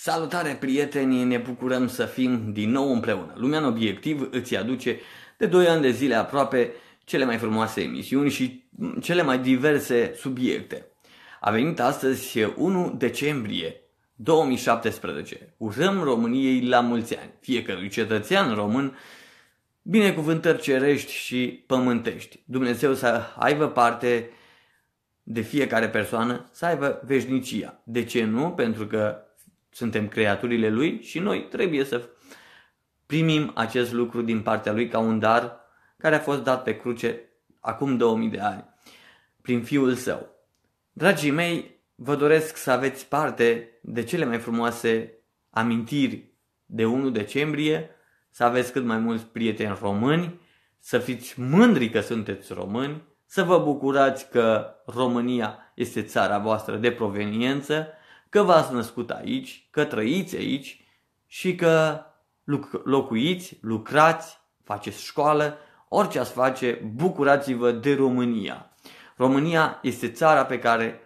Salutare prietenii, ne bucurăm să fim din nou împreună. Lumea în obiectiv îți aduce de 2 ani de zile aproape cele mai frumoase emisiuni și cele mai diverse subiecte. A venit astăzi 1 decembrie 2017. Urăm României la mulți ani, fiecărui cetățean român, binecuvântări cerești și pământești. Dumnezeu să aibă parte de fiecare persoană, să aibă veșnicia. De ce nu? Pentru că suntem creaturile lui și noi trebuie să primim acest lucru din partea lui ca un dar care a fost dat pe cruce acum 2000 de ani prin Fiul Său. Dragii mei, vă doresc să aveți parte de cele mai frumoase amintiri de 1 decembrie, să aveți cât mai mulți prieteni români, să fiți mândri că sunteți români, să vă bucurați că România este țara voastră de proveniență că v-ați născut aici, că trăiți aici și că locuiți, lucrați, faceți școală, orice ați face, bucurați-vă de România. România este țara pe care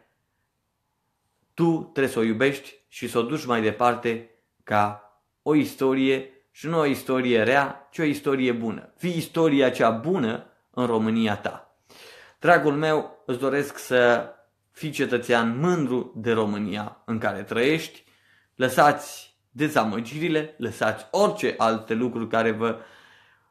tu trebuie să o iubești și să o duci mai departe ca o istorie și nu o istorie rea, ci o istorie bună. Fii istoria cea bună în România ta. Dragul meu, îți doresc să fii cetățean mândru de România în care trăiești, lăsați dezamăgirile, lăsați orice alte lucruri care vă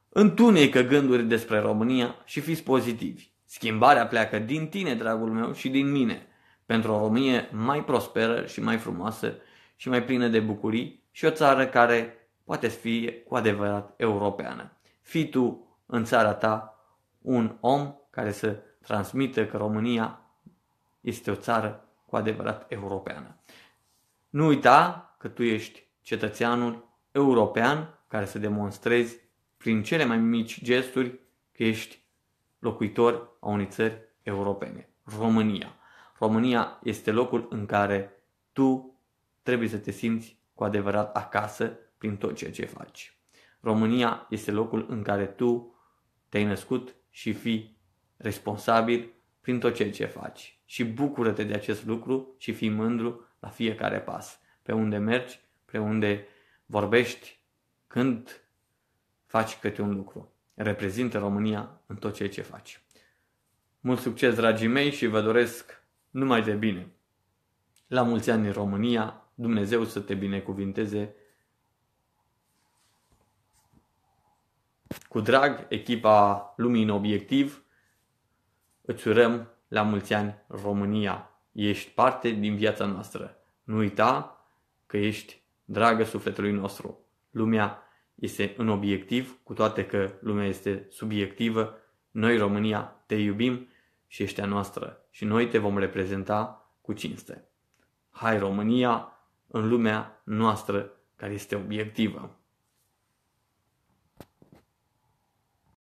întunecă gânduri despre România și fiți pozitivi. Schimbarea pleacă din tine, dragul meu, și din mine, pentru o Românie mai prosperă și mai frumoasă și mai plină de bucurii și o țară care poate fi cu adevărat europeană. Fii tu în țara ta un om care să transmită că România este o țară cu adevărat europeană. Nu uita că tu ești cetățeanul european care să demonstrezi prin cele mai mici gesturi că ești locuitor a unei țări europene, România. România este locul în care tu trebuie să te simți cu adevărat acasă prin tot ceea ce faci. România este locul în care tu te-ai născut și fii responsabil prin tot ceea ce faci și bucură-te de acest lucru și fii mândru la fiecare pas. Pe unde mergi, pe unde vorbești, când faci câte un lucru. Reprezintă România în tot ceea ce faci. Mult succes, dragii mei, și vă doresc numai de bine. La mulți ani în România, Dumnezeu să te binecuvinteze cu drag echipa Lumii în Obiectiv. Îți urăm la mulți ani România. Ești parte din viața noastră. Nu uita că ești dragă sufletului nostru. Lumea este în obiectiv, cu toate că lumea este subiectivă. Noi, România, te iubim și ești a noastră și noi te vom reprezenta cu cinste. Hai România în lumea noastră care este obiectivă.